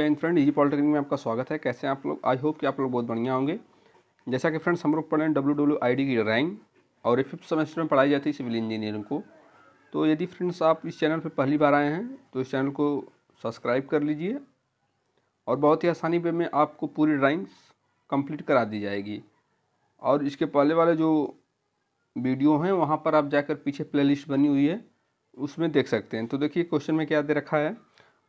Jain friend easy polytechnic में आपका स्वागत है कैसे आप लोग आई होप कि आप लोग बहुत बढ़िया होंगे जैसा कि फ्रेंड्स हम लोग पढ़ रहे हैं डब्ल्यू डब्ल्यू आई डी की रैंक और ये फिफ्थ सेमेस्टर में पढ़ाई जाती है सिविल इंजीनियरिंग को तो यदि फ्रेंड्स आप इस चैनल पर पहली बार आए हैं तो इस चैनल को सब्सक्राइब कर लीजिए और बहुत ही आसानी पर में आपको पूरी ड्राइंग्स कंप्लीट करा दी जाएगी और इसके पहले वाले जो वीडियो हैं वहाँ पर आप जाकर पीछे प्लेलिस्ट बनी हुई है उसमें देख सकते हैं तो देखिए क्वेश्चन में क्या दे रखा है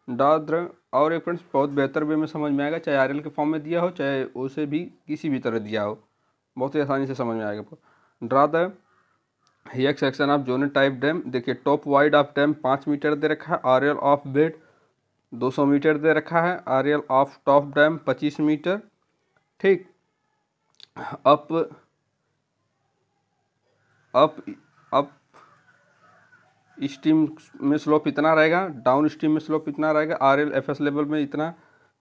डाद्र और एक फ्रेंड्स बहुत बेहतर वे में समझ में आएगा चाहे आर के फॉर्म में दिया हो चाहे उसे भी किसी भी तरह दिया हो बहुत ही आसानी से समझ में आएगा आपको draw the hair section of zone type dam देखिए टॉप वाइड ऑफ डैम पाँच मीटर दे रखा है आरियल ऑफ बेड 200 मीटर दे रखा है area of top dam 25 meter ठीक अप अप अप स्टीम में स्लोप इतना रहेगा डाउन स्टीम में स्लोप इतना रहेगा R L F S level में इतना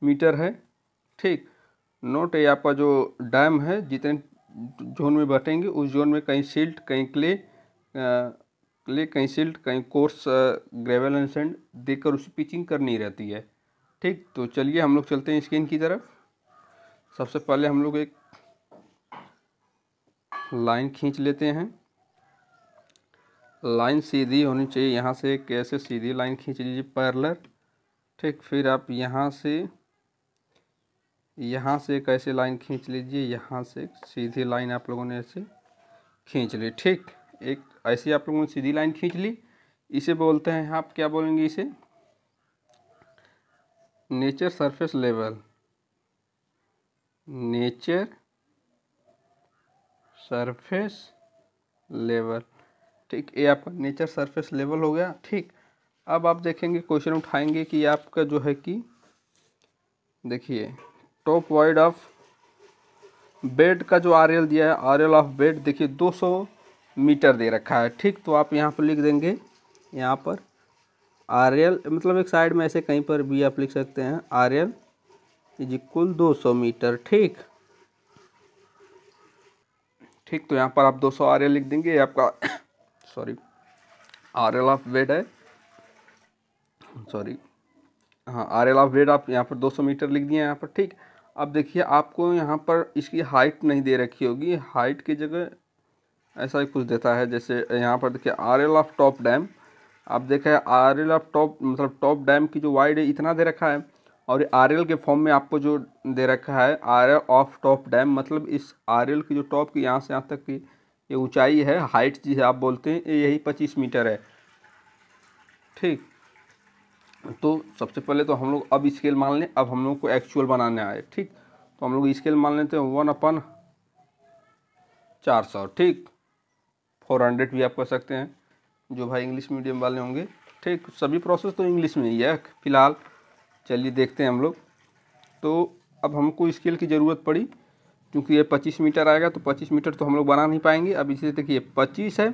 मीटर है ठीक नोट ये आपका जो डैम है जितने जोन में बटेंगे उस जोन में कहीं सिल्ट कहीं क्ले क्ले कहीं सिल्ट कहीं कोर्स ग्रेवल एंड सेंड देकर उसकी पिचिंग करनी रहती है ठीक तो चलिए हम लोग चलते हैं स्क्रीन की तरफ सबसे पहले हम लोग एक लाइन खींच लेते हैं लाइन सीधी होनी चाहिए यहाँ से कैसे सीधी लाइन खींच लीजिए पैरलर ठीक फिर आप यहाँ से यहाँ से कैसे लाइन खींच लीजिए यहाँ से सीधी लाइन आप लोगों ने ऐसे खींच ली ठीक एक ऐसी आप लोगों ने सीधी लाइन खींच ली इसे बोलते हैं आप क्या बोलेंगे इसे nature surface level nature surface level ठीक ये आपका नेचर सरफेस लेवल हो गया ठीक अब आप देखेंगे क्वेश्चन उठाएंगे कि आपका जो है कि देखिए टॉप वाइड ऑफ बेड का जो आर दिया है आर ऑफ बेड देखिए 200 मीटर दे रखा है ठीक तो आप यहाँ पर लिख देंगे यहाँ पर आर मतलब एक साइड में ऐसे कहीं पर भी आप लिख सकते हैं आर एल इज इक्वल दो मीटर ठीक ठीक तो यहाँ पर आप 200 सौ लिख देंगे आपका sorry R L of wet है सॉरी हाँ आर एल ऑफ वेट आप यहाँ पर 200 मीटर लिख दिए यहाँ पर ठीक अब देखिए आपको यहाँ पर इसकी हाइट नहीं दे रखी होगी हाइट की जगह ऐसा ही कुछ देता है जैसे यहाँ पर देखिए R L of top dam आप देखा है आर एल ऑफ टॉप मतलब टॉप डैम की जो वाइड है इतना दे रखा है और आर एल के फॉर्म में आपको जो दे रखा है R L of top dam मतलब इस आर एल की जो टॉप की यहाँ से यहाँ तक की ये ऊंचाई है हाइट जिसे आप बोलते हैं यही पच्चीस मीटर है ठीक तो सबसे पहले तो हम लोग अब स्केल मान लें अब हम लोग को एक्चुअल बनाने आए ठीक तो हम लोग स्केल मान लेते हैं वन अपन चार सौ ठीक फोर हंड्रेड भी आप कह सकते हैं जो भाई इंग्लिश मीडियम वाले होंगे ठीक सभी प्रोसेस तो इंग्लिश में ही है फिलहाल चलिए देखते हैं हम लोग तो अब हमको स्केल की ज़रूरत पड़ी क्योंकि ये पच्चीस मीटर आएगा तो पच्चीस मीटर तो हम लोग बना नहीं पाएंगे अब इसे देखिए पच्चीस है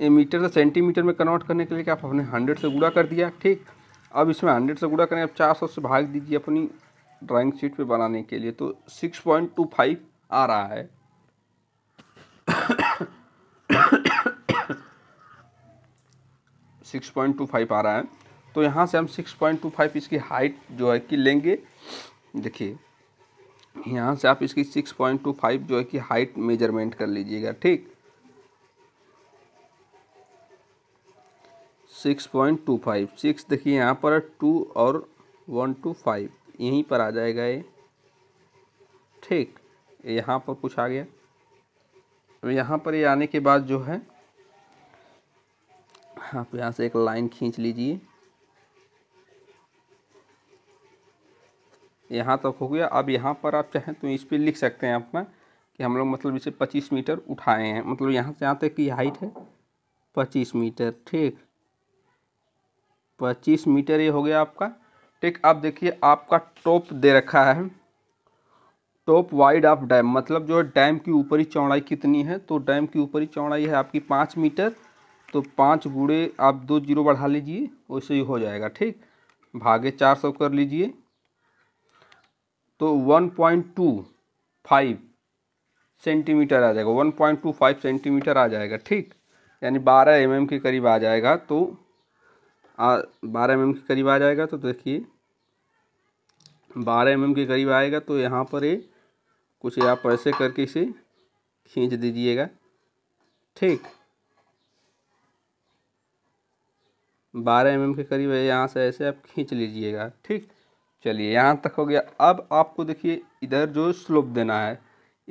ये मीटर से सेंटीमीटर में कन्वर्ट करने के लिए आप हमने हंड्रेड से गुड़ा कर दिया ठीक अब इसमें हंड्रेड से गुड़ा करें आप चार सौ से भाग दीजिए अपनी ड्राइंग शीट पे बनाने के लिए तो सिक्स पॉइंट टू फाइव आ रहा है सिक्स पॉइंट टू फाइव आ रहा है तो यहाँ से हम सिक्स पॉइंट टू फाइव इसकी हाइट जो है कि लेंगे देखिए यहाँ से आप इसकी सिक्स पॉइंट टू फाइव जो है कि हाइट मेजरमेंट कर लीजिएगा ठीक six point two five six देखिए यहाँ पर टू और वन टू फाइव यहीं पर आ जाएगा ये ठीक यहाँ पर कुछ आ गया तो यहाँ पर ये आने के बाद जो है आप यहाँ से एक लाइन खींच लीजिए यहाँ तक हो गया अब यहाँ पर आप चाहें तो इस पर लिख सकते हैं अपना कि हम लोग मतलब इसे पच्चीस मीटर उठाए हैं मतलब यहाँ से यहाँ तक की हाइट है पच्चीस मीटर ठीक पच्चीस मीटर ये हो गया आपका ठीक अब आप देखिए आपका टॉप दे रखा है टॉप वाइड ऑफ डैम मतलब जो है डैम की ऊपरी चौड़ाई कितनी है तो डैम की ऊपरी चौड़ाई है आपकी पाँच मीटर तो पाँच बूढ़े आप दो जीरो बढ़ा लीजिए वैसे ही हो जाएगा ठीक भागे चार सौ कर लीजिए तो 1.25 सेंटीमीटर आ जाएगा 1.25 सेंटीमीटर आ जाएगा ठीक यानी 12 एम mm के करीब आ जाएगा तो बारह एम mm के करीब आ जाएगा तो देखिए बारह एम mm के करीब आएगा तो यहाँ पर ये कुछ आप ऐसे करके इसे खींच दीजिएगा ठीक बारह एम mm के करीब है यहाँ से ऐसे आप खींच लीजिएगा ठीक चलिए यहाँ तक हो गया अब आपको देखिए इधर जो स्लोप देना है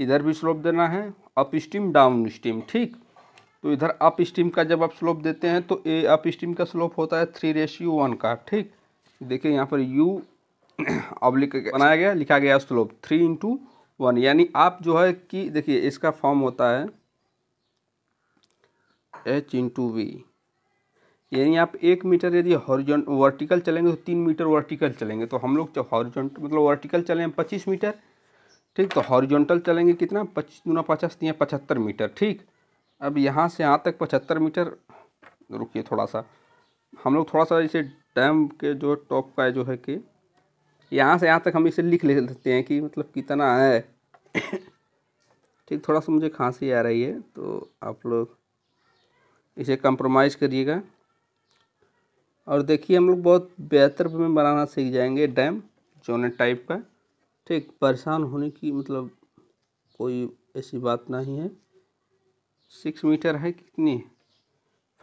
इधर भी स्लोप देना है अप स्टीम डाउन स्टीम ठीक तो इधर अप स्टीम का जब आप स्लोप देते हैं तो ए अप स्टीम का स्लोप होता है थ्री रेशियो वन का ठीक देखिए यहाँ पर यू अब लिख बनाया गया लिखा गया स्लोप थ्री इंटू वन यानी आप जो है कि देखिए इसका फॉर्म होता है एच इंटू वी यानी आप एक मीटर यदि हॉरिजॉन्ट वर्टिकल चलेंगे तो तीन मीटर वर्टिकल चलेंगे तो हम लोग हॉरिजॉन्ट मतलब वर्टिकल चलें पच्चीस मीटर ठीक तो हॉरिजॉन्टल चलेंगे कितना पच्चीस दूना पचास तीन पचहत्तर मीटर ठीक अब यहाँ से यहाँ तक पचहत्तर मीटर रुकिए थोड़ा सा हम लोग थोड़ा सा इसे डैम के जो टॉप का है जो है कि यहाँ से यहाँ तक हम इसे लिख ले हैं कि मतलब कितना है ठीक थोड़ा सा मुझे खांसी आ रही है तो आप लोग इसे कंप्रोमाइज़ करिएगा और देखिए हम लोग बहुत बेहतर में बनाना सीख जाएंगे डैम जोने टाइप का ठीक परेशान होने की मतलब कोई ऐसी बात नहीं है सिक्स मीटर है कितनी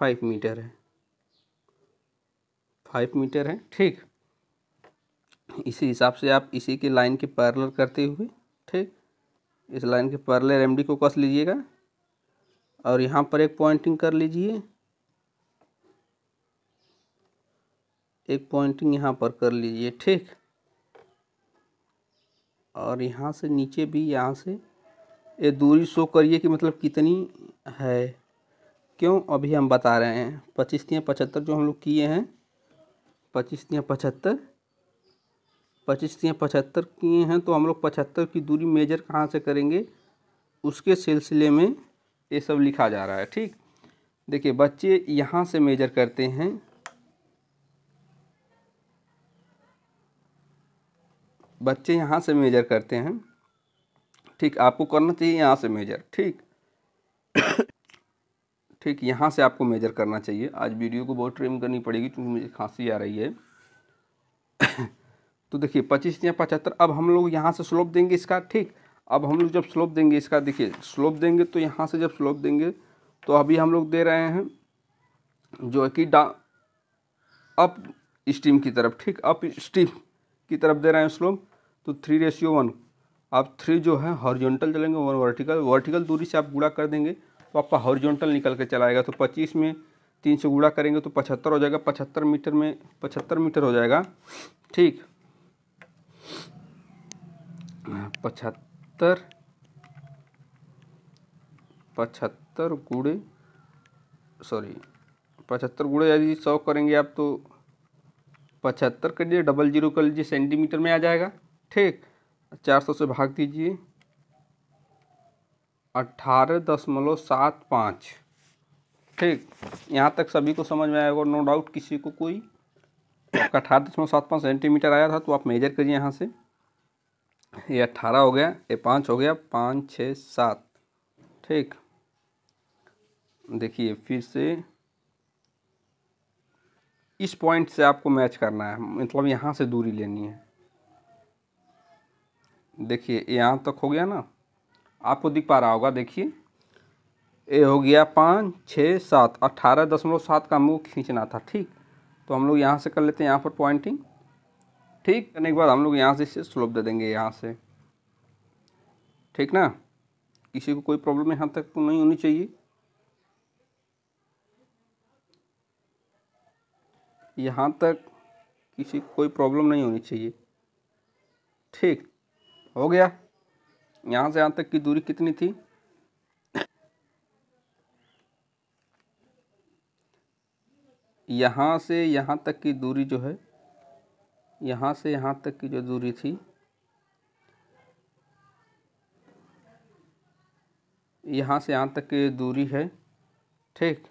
फाइव मीटर है फाइव मीटर है ठीक इसी हिसाब से आप इसी के लाइन के पैरलर करते हुए ठीक इस लाइन के पैरलर एमडी को कस लीजिएगा और यहाँ पर एक पॉइंटिंग कर लीजिए एक पॉइंटिंग यहाँ पर कर लीजिए ठीक और यहाँ से नीचे भी यहाँ से ये दूरी शो करिए कि मतलब कितनी है क्यों अभी हम बता रहे हैं पच्चीस तियाँ पचहत्तर जो हम लोग किए हैं पच्चीस तियाँ पचहत्तर पच्चीस तियाँ पचहत्तर किए हैं तो हम लोग पचहत्तर की दूरी मेजर कहाँ से करेंगे उसके सिलसिले में ये सब लिखा जा रहा है ठीक देखिए बच्चे यहाँ से मेजर करते हैं बच्चे यहाँ से मेजर करते हैं ठीक आपको करना चाहिए यहाँ से मेजर ठीक ठीक यहाँ से आपको मेजर करना चाहिए आज वीडियो को बहुत ट्रिम करनी पड़ेगी क्योंकि मुझे खांसी आ रही है तो देखिए पच्चीस या पचहत्तर अब हम लोग यहाँ से स्लोप देंगे इसका ठीक अब हम लोग जब स्लोप देंगे इसका देखिए स्लोप देंगे तो यहाँ से जब स्लोप देंगे तो अभी हम लोग दे रहे हैं जो है कि डा अप स्टीम की तरफ ठीक अप स्टीम की तरफ दे रहे हैं स्लोप तो थ्री रेशियो वन आप थ्री जो है हॉरिजॉन्टल चलेंगे वन वर्टिकल वर्टिकल दूरी से आप गुड़ा कर देंगे तो आपका हॉरिजॉन्टल निकल के चलाएगा तो पच्चीस में तीन से गुड़ा करेंगे तो पचहत्तर हो जाएगा पचहत्तर मीटर में पचहत्तर मीटर हो जाएगा ठीक पचहत्तर पचहत्तर गुड़े सॉरी पचहत्तर गुड़े यदि सौ करेंगे आप तो पचहत्तर कर लीजिए डबल जीरो कर लीजिए सेंटीमीटर में आ जाएगा ठीक चार सौ से भाग दीजिए अट्ठारह दशमलव सात पाँच ठीक यहाँ तक सभी को समझ में आएगा नो डाउट किसी को कोई आपका अठारह दशमलव सात पाँच सेंटीमीटर आया था तो आप मेजर करिए यहाँ से ये अट्ठारह हो गया ये पाँच हो गया पाँच छः सात ठीक देखिए फिर से इस पॉइंट से आपको मैच करना है मतलब यहाँ से दूरी लेनी है देखिए यहाँ तक हो गया ना आपको दिख पा रहा होगा देखिए ए हो गया पाँच छः सात अट्ठारह दशमलव सात का मुँह खींचना था ठीक तो हम लोग यहाँ से कर लेते हैं यहाँ पर पॉइंटिंग ठीक करने के बाद हम लोग यहाँ से इसे स्लोप दे देंगे यहाँ से ठीक ना किसी को कोई प्रॉब्लम यहाँ तक तो नहीं होनी चाहिए यहाँ तक किसी को कोई प्रॉब्लम नहीं होनी चाहिए ठीक हो गया यहाँ से यहाँ तक की दूरी कितनी थी यहाँ से यहाँ तक की दूरी जो है यहाँ से यहाँ तक की जो दूरी थी यहाँ से यहाँ तक की दूरी है ठीक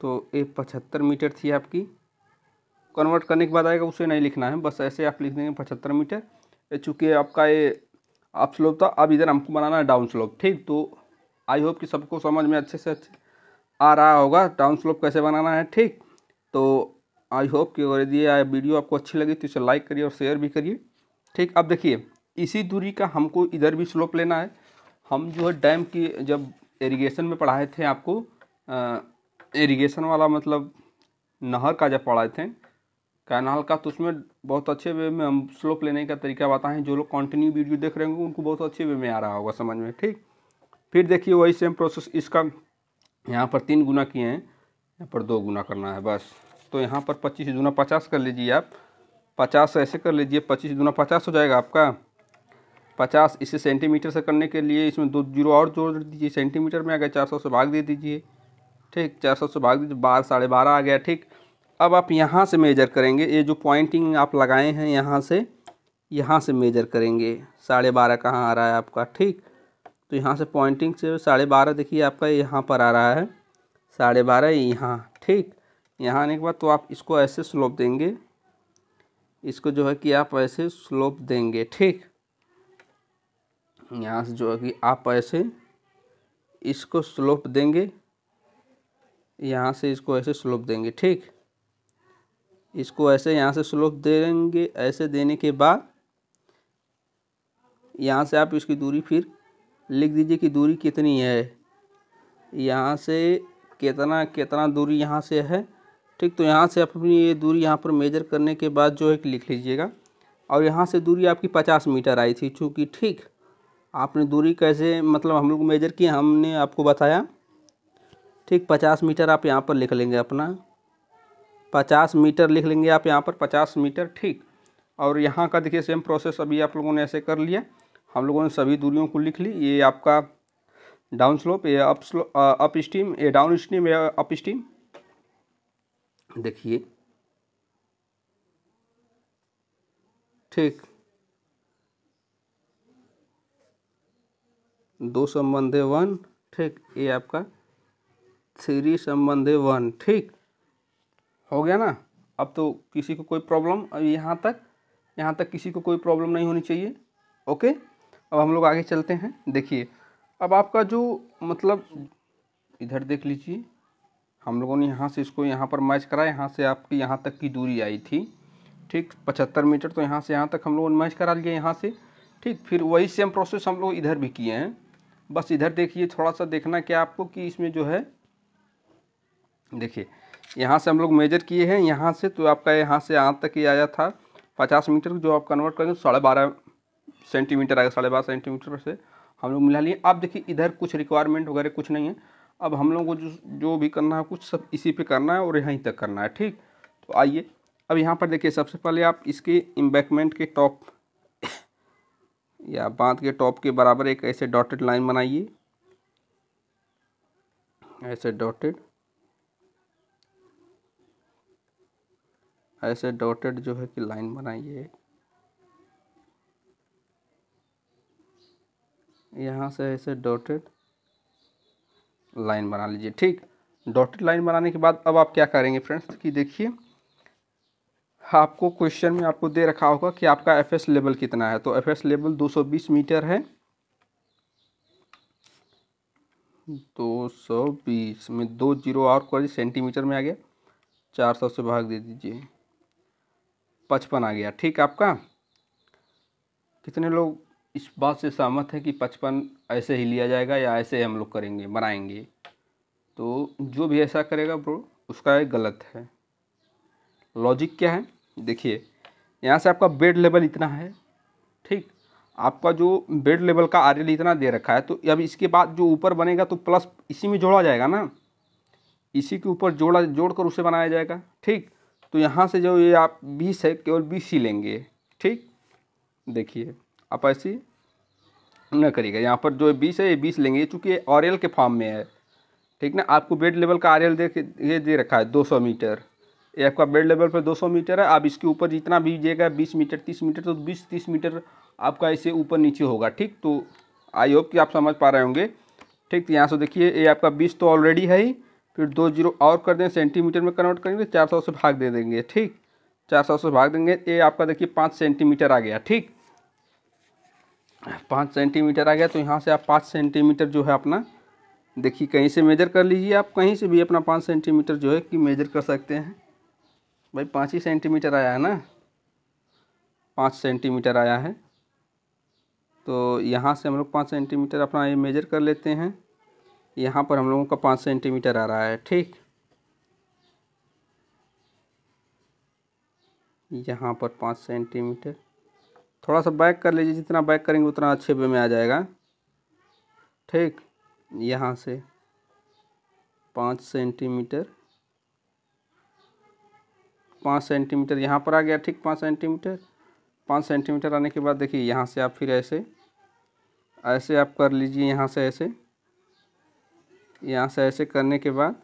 तो ये पचहत्तर मीटर थी आपकी कन्वर्ट करने के बाद आएगा उसे नहीं लिखना है बस ऐसे आप लिख देंगे पचहत्तर मीटर चूँकि आपका ये अप स्लोप था अब इधर हमको बनाना है डाउन स्लोप ठीक तो आई होप कि सबको समझ में अच्छे से अच्छे आ रहा होगा डाउन स्लोप कैसे बनाना है ठीक तो आई होप कि अगर ये वीडियो आपको अच्छी लगी तो इसे लाइक करिए और शेयर भी करिए ठीक अब देखिए इसी दूरी का हमको इधर भी स्लोप लेना है हम जो है डैम की जब इरीगेशन में पढ़ाए थे आपको इरीगेशन वाला मतलब नहर का जब पढ़ाए थे कैनाल का तो उसमें बहुत अच्छे वे में हम स्लोप लेने का तरीका बताएं हैं जो लोग कंटिन्यू वीडियो देख रहे होंगे उनको बहुत अच्छे वे में आ रहा होगा समझ में ठीक फिर देखिए वही सेम प्रोसेस इसका यहाँ पर तीन गुना किए हैं यहाँ पर दो गुना करना है बस तो यहाँ पर पच्चीस दूना पचास कर लीजिए आप पचास ऐसे कर लीजिए पच्चीस दूना पचास हो जाएगा आपका पचास इसे सेंटीमीटर से करने के लिए इसमें दो जीरो और जोड़ दीजिए सेंटीमीटर में आ गया चार सौ से भाग दे दीजिए ठीक चार सौ से भाग दीजिए बारह साढ़े बारह आ गया ठीक अब आप यहाँ से मेजर करेंगे ये जो पॉइंटिंग आप लगाए हैं यहाँ से यहाँ से मेजर करेंगे साढ़े बारह कहाँ आ रहा है आपका ठीक तो यहाँ से पॉइंटिंग से साढ़े बारह देखिए आपका यहाँ पर आ रहा है साढ़े बारह यहाँ ठीक यहाँ आने के बाद तो आप इसको ऐसे स्लोप देंगे इसको जो है कि आप ऐसे स्लोप देंगे ठीक यहाँ से जो है कि आप ऐसे इसको स्लोप देंगे यहाँ से इसको ऐसे स्लोप देंगे ठीक इसको ऐसे यहाँ से स्लोप देंगे ऐसे देने के बाद यहाँ से आप इसकी दूरी फिर लिख दीजिए कि दूरी कितनी है यहाँ से कितना कितना दूरी यहाँ से है ठीक तो यहाँ से आप अपनी ये दूरी यहाँ पर मेजर करने के बाद जो है लिख लीजिएगा और यहाँ से दूरी आपकी पचास मीटर आई थी चूँकि ठीक आपने दूरी कैसे मतलब हम लोग मेजर की हमने आपको बताया ठीक पचास मीटर आप यहाँ पर लिख लेंगे अपना पचास मीटर लिख लेंगे आप यहाँ पर पचास मीटर ठीक और यहाँ का देखिए सेम प्रोसेस अभी आप लोगों ने ऐसे कर लिया हम लोगों ने सभी दूरियों को लिख ली ये आपका डाउन स्लोप ये अप स्लो अप स्टीम ये डाउन स्टीम या अप स्टीम देखिए ठीक दो संबंधे वन ठीक ये आपका थ्री संबंधे वन ठीक हो गया ना अब तो किसी को कोई प्रॉब्लम यहाँ तक यहाँ तक किसी को कोई प्रॉब्लम नहीं होनी चाहिए ओके अब हम लोग आगे चलते हैं देखिए अब आपका जो मतलब इधर देख लीजिए हम लोगों ने यहाँ से इसको यहाँ पर मैच करा यहाँ से आपकी यहाँ तक की दूरी आई थी ठीक पचहत्तर मीटर तो यहाँ से यहाँ तक हम लोगों ने मैच करा लिया यहाँ से ठीक फिर वही सेम प्रोसेस हम लोग इधर भी किए हैं बस इधर देखिए थोड़ा सा देखना क्या आपको कि इसमें जो है देखिए यहाँ से हम लोग मेजर किए हैं यहाँ से तो आपका यहाँ से यहाँ तक ही आया था पचास मीटर जो आप कन्वर्ट करेंगे साढ़े बारह सेंटीमीटर आएगा साढ़े बारह सेंटीमीटर से हम लोग मिला लिए आप देखिए इधर कुछ रिक्वायरमेंट वगैरह कुछ नहीं है अब हम लोग को जो जो भी करना है कुछ सब इसी पे करना है और यहीं तक करना है ठीक तो आइए अब यहाँ पर देखिए सबसे पहले आप इसके इम्बैकमेंट के टॉप या बांध के टॉप के बराबर एक ऐसे डॉटेड लाइन बनाइए ऐसे डॉटेड ऐसे डॉटेड जो है कि लाइन बनाइए यहाँ से ऐसे डॉटेड लाइन बना लीजिए ठीक डॉटेड लाइन बनाने के बाद अब आप क्या करेंगे फ्रेंड्स कि देखिए आपको क्वेश्चन में आपको दे रखा होगा कि आपका एफ एस लेवल कितना है तो एफ एस लेवल 220 मीटर है 220 में दो जीरो और को सेंटीमीटर में आ गया चार सौ से भाग दे दीजिए पचपन आ गया ठीक आपका कितने लोग इस बात से सहमत है कि पचपन ऐसे ही लिया जाएगा या ऐसे ही हम लोग करेंगे बनाएंगे तो जो भी ऐसा करेगा ब्रो उसका एक गलत है लॉजिक क्या है देखिए यहाँ से आपका बेड लेवल इतना है ठीक आपका जो बेड लेवल का आर इतना दे रखा है तो अब इसके बाद जो ऊपर बनेगा तो प्लस इसी में जोड़ा जाएगा ना इसी के ऊपर जोड़ा जोड़ कर उसे बनाया जाएगा ठीक तो यहाँ से जो ये आप बीस है केवल बीस ही लेंगे ठीक देखिए आप ऐसी न करिएगा यहाँ पर जो बीस है ये बीस लेंगे चूँकि आर के फॉर्म में है ठीक ना आपको बेड लेवल का आर एल दे ये दे रखा है दो सौ मीटर ये आपका बेड लेवल पर 200 मीटर है आप इसके ऊपर जितना भी लीजिएगा 20 मीटर 30 मीटर तो 20 30 मीटर आपका ऐसे ऊपर नीचे होगा ठीक तो आई होप कि आप समझ पा रहे होंगे ठीक तो यहाँ से देखिए ये आपका 20 तो ऑलरेडी है ही फिर दो जीरो और कर दें सेंटीमीटर में कन्वर्ट करेंगे चार सौ से भाग दे देंगे ठीक चार सौ से भाग देंगे ये आपका देखिए पाँच सेंटीमीटर आ गया ठीक पाँच सेंटीमीटर आ गया तो यहाँ से आप पाँच सेंटीमीटर जो है अपना देखिए कहीं से मेजर कर लीजिए आप कहीं से भी अपना पाँच सेंटीमीटर जो है कि मेजर कर सकते हैं भाई पाँच ही सेंटीमीटर आया है ना पाँच सेंटीमीटर आया है तो यहाँ से हम लोग पाँच सेंटीमीटर अपना ये मेजर कर लेते हैं यहाँ पर हम लोगों का पाँच सेंटीमीटर आ रहा है ठीक यहाँ पर पाँच सेंटीमीटर थोड़ा सा बैक कर लीजिए जितना बैक करेंगे उतना अच्छे वे में आ जाएगा ठीक यहाँ से पाँच सेंटीमीटर पाँच सेंटीमीटर यहाँ पर आ गया ठीक पाँच सेंटीमीटर पाँच सेंटीमीटर आने के बाद देखिए यहाँ से आप फिर ऐसे ऐसे आप कर लीजिए यहाँ से ऐसे यहाँ से ऐसे करने के बाद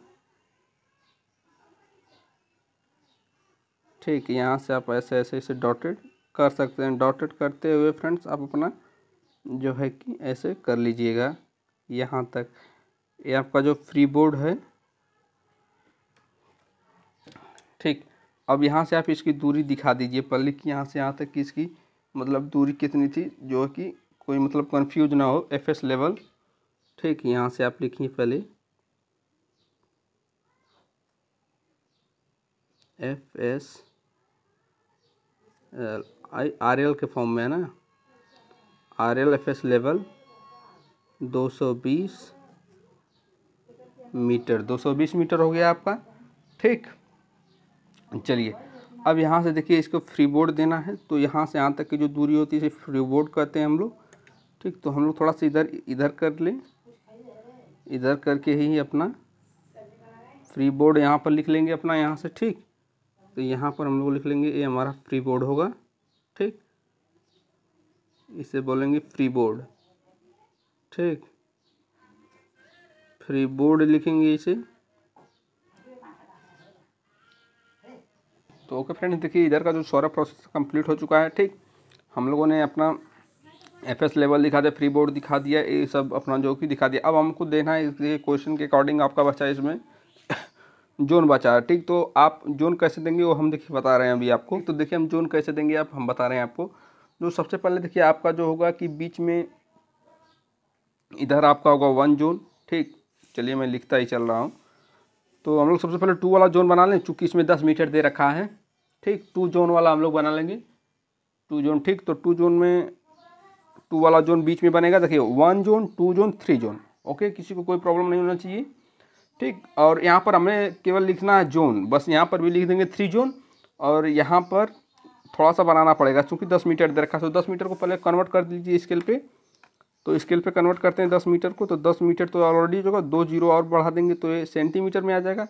ठीक यहाँ से आप ऐसे ऐसे ऐसे डॉटेड कर सकते हैं डॉटेड करते हुए फ्रेंड्स आप अपना जो है कि ऐसे कर लीजिएगा यहाँ तक ये यह आपका जो फ्री बोर्ड है ठीक अब यहाँ से आप इसकी दूरी दिखा दीजिए पहले कि यहाँ से यहाँ तक कि इसकी मतलब दूरी कितनी थी जो कि कोई मतलब कंफ्यूज ना हो एफ एस लेवल ठीक यहाँ से आप लिखिए पहले F S I R L के फॉर्म में है ना R L F S level 220 meter 220 meter हो गया आपका ठीक चलिए अब यहाँ से देखिए इसको फ्री बोर्ड देना है तो यहाँ से यहाँ तक की जो दूरी होती है इसे फ्री बोर्ड कहते हैं हम लोग ठीक तो हम लोग थोड़ा सा इधर इधर कर लें इधर करके ही अपना फ्री बोर्ड यहाँ पर लिख लेंगे अपना यहाँ से ठीक तो यहाँ पर हम लोग लिख लेंगे ये हमारा फ्री बोर्ड होगा ठीक इसे बोलेंगे फ्री बोर्ड ठीक फ्री बोर्ड लिखेंगे इसे तो ओके फ्रेंड्स देखिए इधर का जो सारा प्रोसेस कंप्लीट हो चुका है ठीक हम लोगों ने अपना एफ एस लेवल दिखा दिया फ्री बोर्ड दिखा दिया ये सब अपना जो कि दिखा दिया अब हमको देना है इसलिए क्वेश्चन के अकॉर्डिंग आपका बचा है इसमें जोन बचा है ठीक तो आप जोन कैसे देंगे वो हम देखिए बता रहे हैं अभी आपको तो देखिए हम जोन कैसे देंगे आप हम बता रहे हैं आपको जो तो सबसे पहले देखिए आपका जो होगा कि बीच में इधर आपका होगा वन जोन ठीक चलिए मैं लिखता ही चल रहा हूँ तो हम लोग सबसे पहले टू वाला जोन बना लें चूँकि इसमें दस मीटर दे रखा है ठीक टू जोन वाला हम लोग बना लेंगे टू जोन ठीक तो टू जोन में टू वाला जोन बीच में बनेगा देखिए one zone two zone three zone okay किसी को कोई प्रॉब्लम नहीं होना चाहिए ठीक और यहाँ पर हमें केवल लिखना है जोन बस यहाँ पर भी लिख देंगे थ्री जोन और यहाँ पर थोड़ा सा बनाना पड़ेगा चूँकि दस मीटर दे रखा तो दस मीटर को पहले कन्वर्ट कर दीजिए स्केल पे तो स्केल पे कन्वर्ट करते हैं दस मीटर को तो दस मीटर तो ऑलरेडी होगा दो जीरो और बढ़ा देंगे तो ये सेंटीमीटर में आ जाएगा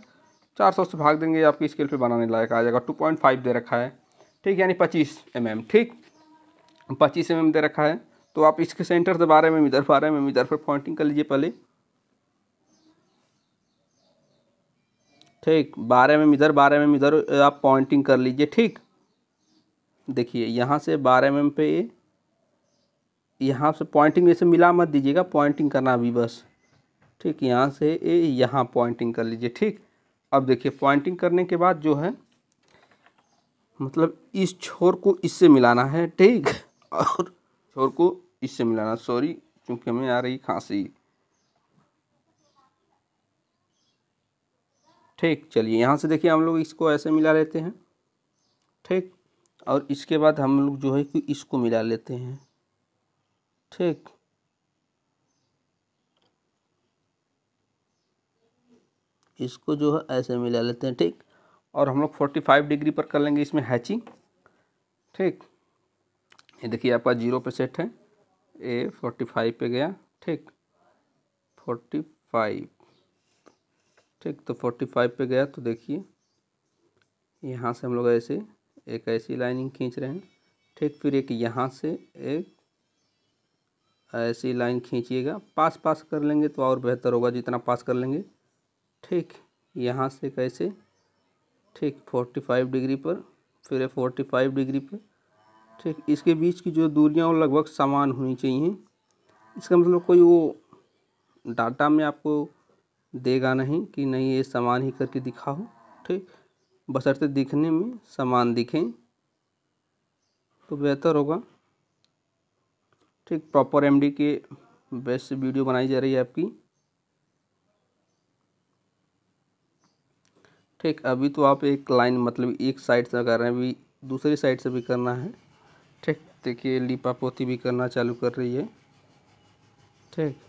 चार सौ से भाग देंगे आपके स्केल पे बनाने लायक आ जाएगा टू पॉइंट फाइव दे रखा है ठीक यानी पच्चीस एम एम ठीक पच्चीस एम एम दे रखा है तो आप इसके सेंटर से बारह एम इधर बारह एम इधर पर पॉइंटिंग कर लीजिए पहले ठीक बारह एम एम इधर बारह एम एम इधर आप पॉइंटिंग कर लीजिए ठीक देखिए यहाँ से बारह एम एम पे यहाँ से पॉइंटिंग जैसे मिला मत दीजिएगा पॉइंटिंग करना अभी बस ठीक यहाँ से ए यहाँ पॉइंटिंग कर लीजिए ठीक अब देखिए पॉइंटिंग करने के बाद जो है मतलब इस छोर को इससे मिलाना है ठीक और छोर को इससे मिलाना सॉरी क्योंकि हमें आ रही खांसी ठीक चलिए यहाँ से देखिए हम लोग इसको ऐसे मिला लेते हैं ठीक और इसके बाद हम लोग जो है कि इसको मिला लेते हैं ठीक इसको जो है ऐसे मिला लेते हैं ठीक और हम लोग फोर्टी फाइव डिग्री पर कर लेंगे इसमें हैचिंग ठीक ये देखिए आपका जीरो पे सेट है ए फोर्टी फाइव पे गया ठीक फोर्टी फाइव ठीक तो फोर्टी फाइव पे गया तो देखिए यहाँ से हम लोग ऐसे एक ऐसी लाइनिंग खींच रहे हैं ठीक फिर एक यहाँ से एक ऐसी लाइन खींचिएगा पास पास कर लेंगे तो और बेहतर होगा जितना पास कर लेंगे ठीक यहाँ से कैसे ठीक फोर्टी फाइव डिग्री पर फिर फोर्टी फाइव डिग्री पर ठीक इसके बीच की जो दूरियाँ वो लगभग समान होनी चाहिए इसका मतलब कोई वो डाटा में आपको देगा नहीं कि नहीं ये समान ही करके दिखाओ ठीक बसरते दिखने में समान दिखें तो बेहतर होगा ठीक proper M D best video बनाई जा रही है आपकी ठीक अभी तो आप एक लाइन मतलब एक साइड से कर रहे हैं अभी दूसरी साइड से भी करना है देखिए लिपापोती भी करना चालू कर रही है ठीक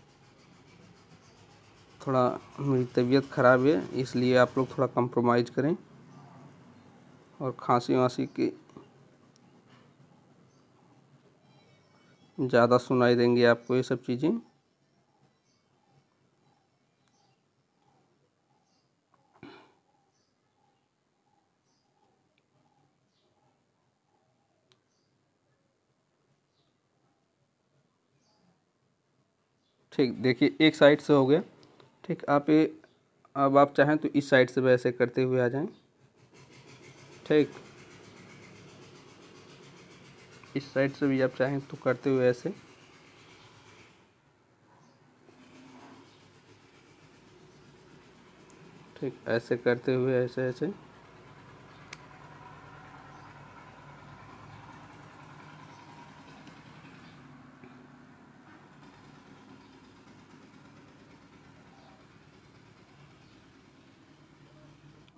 थोड़ा मेरी तबीयत ख़राब है इसलिए आप लोग थोड़ा कंप्रोमाइज़ करें और खांसी वांसी की ज़्यादा सुनाई देंगे आपको ये सब चीज़ें ठीक देखिए एक साइड से हो गया ठीक आप ये अब आप चाहें तो इस साइड से भी ऐसे करते हुए आ जाएं ठीक इस साइड से भी आप चाहें तो करते हुए ऐसे ठीक ऐसे करते हुए ऐसे ऐसे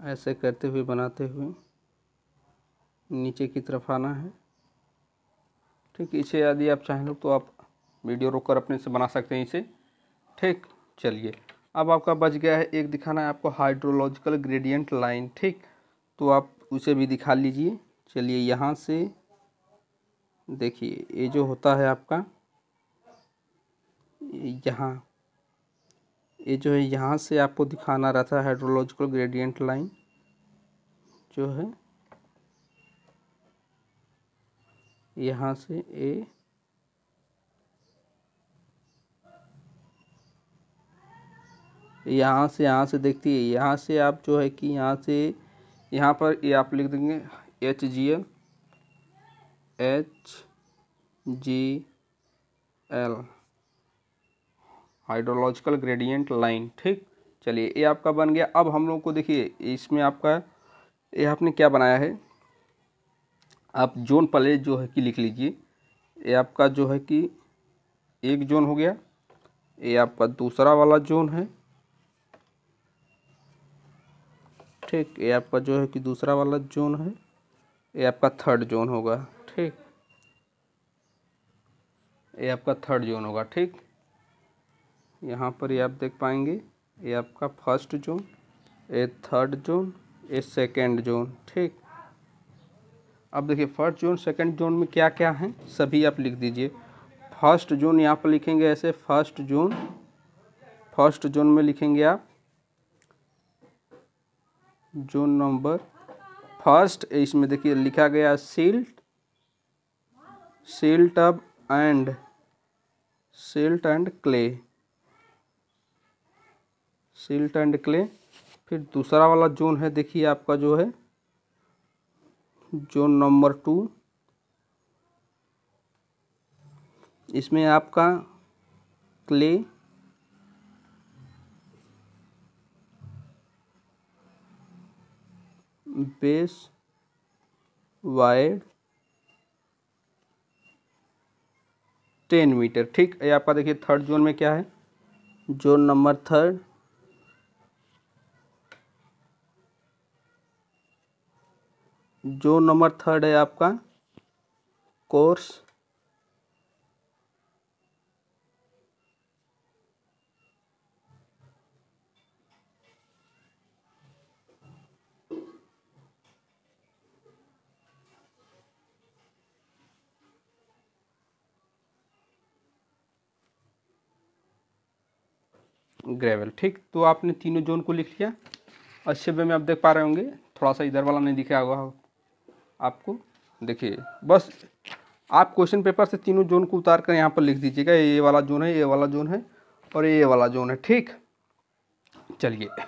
ऐसे करते हुए बनाते हुए नीचे की तरफ आना है ठीक इसे यदि आप चाहें लोग तो आप वीडियो रोक कर अपने से बना सकते हैं इसे ठीक चलिए अब आपका बच गया है एक दिखाना है आपको हाइड्रोलॉजिकल ग्रेडियंट लाइन ठीक तो आप उसे भी दिखा लीजिए चलिए यहाँ से देखिए ये जो होता है आपका यहाँ ये जो है यहाँ से आपको दिखाना रहता है हाइड्रोलॉजिकल ग्रेडियंट लाइन जो है यहाँ से ए यहाँ से यहाँ से देखती है यहाँ से आप जो है कि यहाँ से यहाँ पर ये आप लिख देंगे H G L H G L hydrological gradient line ठीक चलिए ये आपका बन गया अब हम लोग को देखिए इसमें आपका ये आपने क्या बनाया है आप जोन पहले जो है कि लिख लीजिए ये आपका जो है कि एक जोन हो गया ये आपका दूसरा वाला जोन है ठीक ये आपका जो है कि दूसरा वाला जोन है ये आपका थर्ड जोन होगा ठीक ये आपका थर्ड जोन होगा ठीक यहाँ पर ये आप देख पाएंगे ये आपका फर्स्ट जोन ए थर्ड जोन ए सेकेंड जोन ठीक अब देखिए फर्स्ट जोन सेकेंड जोन में क्या क्या है सभी आप लिख दीजिए फर्स्ट जोन यहाँ पर लिखेंगे ऐसे फर्स्ट जोन फर्स्ट जोन में लिखेंगे आप जोन नंबर फर्स्ट इसमें देखिए लिखा गया सिल्ट सिल्ट अब and silt and clay silt and clay फिर दूसरा वाला जोन है देखिए आपका जो है जोन नंबर टू इसमें आपका clay base wide ten meter ठीक ये आपका देखिए थर्ड जोन में क्या है जोन नंबर थर्ड जो नंबर थर्ड है आपका कोर्स ग्रेवल ठीक तो आपने तीनों जोन को लिख लिया अच्छे में आप देख पा रहे होंगे थोड़ा सा इधर वाला नहीं दिखाया होगा आपको देखिए बस आप क्वेश्चन पेपर से तीनों जोन को उतार कर यहाँ पर लिख दीजिएगा ये वाला जोन है ये वाला जोन है और ये वाला जोन है ठीक चलिए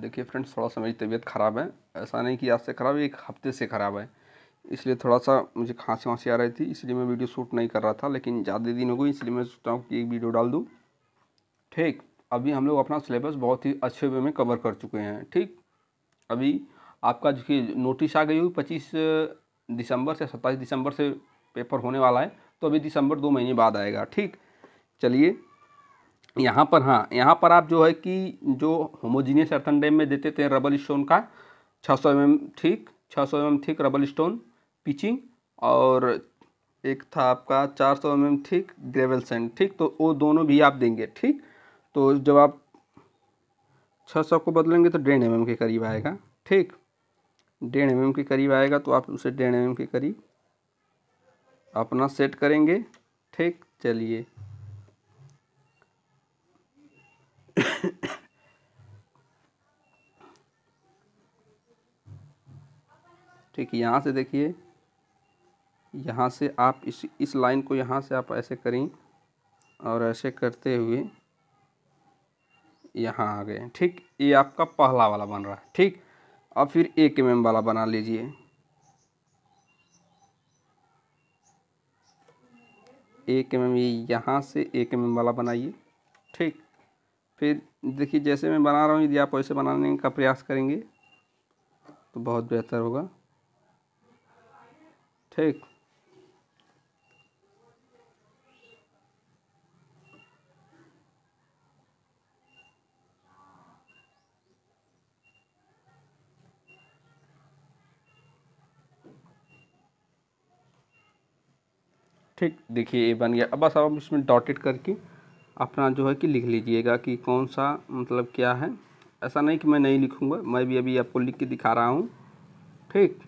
देखिए फ्रेंड्स थोड़ा सा मेरी तबीयत ख़राब है ऐसा नहीं कि आज से ख़राब है एक हफ्ते से ख़राब है इसलिए थोड़ा सा मुझे खांसी वांसी आ रही थी इसलिए मैं वीडियो शूट नहीं कर रहा था लेकिन ज़्यादा दिन हो गई इसलिए मैं सोचता हूँ कि एक वीडियो डाल दूँ ठीक अभी हम लोग अपना सिलेबस बहुत ही अच्छे वे में कवर कर चुके हैं ठीक अभी आपका जो कि नोटिस आ गई हुई पच्चीस दिसंबर से सत्ताईस दिसंबर से पेपर होने वाला है तो अभी दिसंबर दो महीने बाद आएगा ठीक चलिए यहाँ पर हाँ यहाँ पर आप जो है कि जो होमोजीनियस अर्थन डैम में देते थे रबल स्टोन का छः सौ एम ठीक छः सौ एम ठीक रबल स्टोन पिचिंग और एक था आपका चार सौ एम ठीक ग्रेवल सेंड ठीक तो वो दोनों भी आप देंगे ठीक तो जब आप छः सौ को बदलेंगे तो डेढ़ एम के करीब आएगा ठीक डेढ़ एम के करीब आएगा तो आप उसे डेढ़ एम के करीब अपना सेट करेंगे ठीक चलिए ठीक यहाँ से देखिए यहाँ से आप इस इस लाइन को यहाँ से आप ऐसे करें और ऐसे करते हुए यहाँ आ गए ठीक ये आपका पहला वाला बन रहा है ठीक और फिर एक एम एम वाला बना लीजिए एक एम एम ये यहाँ से एक एम एम वाला बनाइए ठीक फिर देखिए जैसे मैं बना रहा हूँ यदि आप वैसे बनाने का प्रयास करेंगे तो बहुत बेहतर होगा ठीक ठीक देखिए ये बन गया अब बस आप इसमें डॉटेड करके अपना जो है कि लिख लीजिएगा कि कौन सा मतलब क्या है ऐसा नहीं कि मैं नहीं लिखूँगा मैं भी अभी आपको लिख के दिखा रहा हूँ ठीक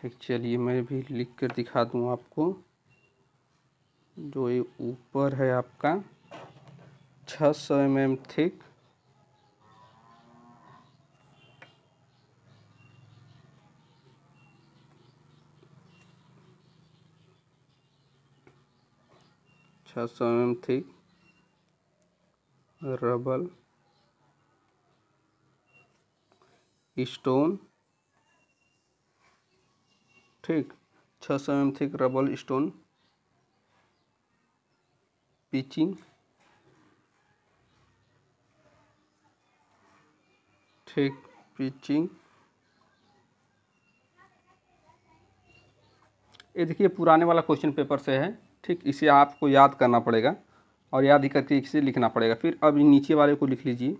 ठीक चलिए मैं भी लिख कर दिखा दूँ आपको जो ये ऊपर है आपका 600 सौ एम थिक छः सौ एम थिक रबल स्टोन ठीक छः सौ M thick rubble stone pitching ठीक पिचिंग ये देखिए पुराने वाला क्वेश्चन पेपर से है ठीक इसे आपको याद करना पड़ेगा और याद ही करके इसे लिखना पड़ेगा फिर अब नीचे वाले को लिख लीजिए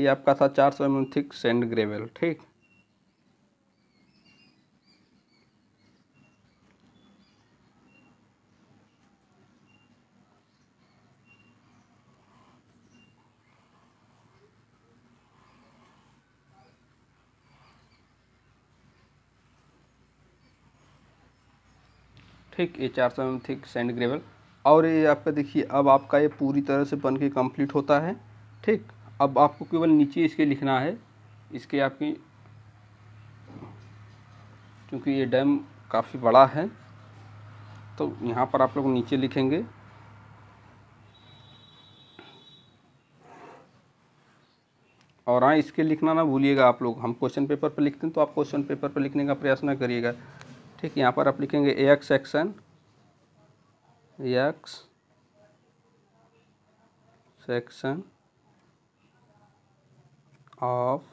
ये आपका था चार सौ एम थिक सेंड ग्रेवल ठीक ठीक ये चार सौ एम थिक सैंड ग्रेवल और ये आपका देखिए अब आपका ये पूरी तरह से बन के कम्प्लीट होता है ठीक अब आपको केवल नीचे इसके लिखना है इसके आपकी क्योंकि ये डैम काफ़ी बड़ा है तो यहाँ पर आप लोग नीचे लिखेंगे और हाँ इसके लिखना ना भूलिएगा आप लोग हम क्वेश्चन पेपर पर लिखते हैं तो आप क्वेश्चन पेपर पर लिखने का प्रयास ना करिएगा ठीक यहाँ पर आप लिखेंगे a X section X section of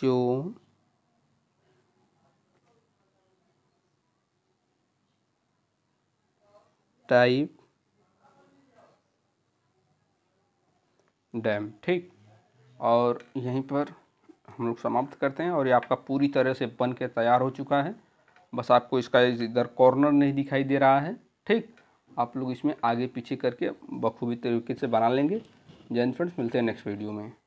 zone type dam ठीक और यहीं पर हम लोग समाप्त करते हैं और ये आपका पूरी तरह से बन के तैयार हो चुका है बस आपको इसका इधर कॉर्नर नहीं दिखाई दे रहा है ठीक आप लोग इसमें आगे पीछे करके बखूबी तरीके से बना लेंगे जैन फ्रेंड्स मिलते हैं नेक्स्ट वीडियो में